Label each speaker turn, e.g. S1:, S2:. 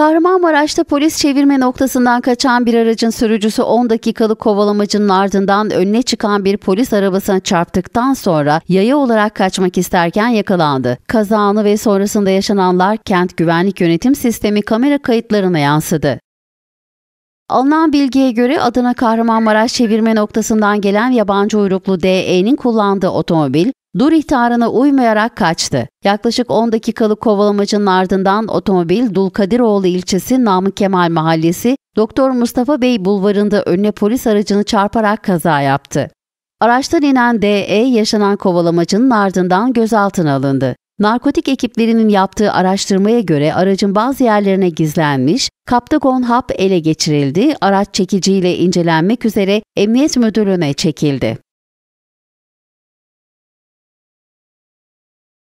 S1: Kahramanmaraş'ta polis çevirme noktasından kaçan bir aracın sürücüsü 10 dakikalık kovalamacının ardından önüne çıkan bir polis arabasına çarptıktan sonra yaya olarak kaçmak isterken yakalandı. Kazanı ve sonrasında yaşananlar kent güvenlik yönetim sistemi kamera kayıtlarına yansıdı. Alınan bilgiye göre Adana Kahramanmaraş çevirme noktasından gelen yabancı uyruklu DE'nin kullandığı otomobil dur ihtarına uymayarak kaçtı. Yaklaşık 10 dakikalık kovalamacının ardından otomobil Dulkadiroğlu ilçesi Namık Kemal Mahallesi Doktor Mustafa Bey bulvarında önüne polis aracını çarparak kaza yaptı. Araçtan inen DE yaşanan kovalamacının ardından gözaltına alındı. Narkotik ekiplerinin yaptığı araştırmaya göre aracın bazı yerlerine gizlenmiş, kaptagon hap ele geçirildi, araç çekiciyle incelenmek üzere
S2: Emniyet Müdürlüğü'ne çekildi.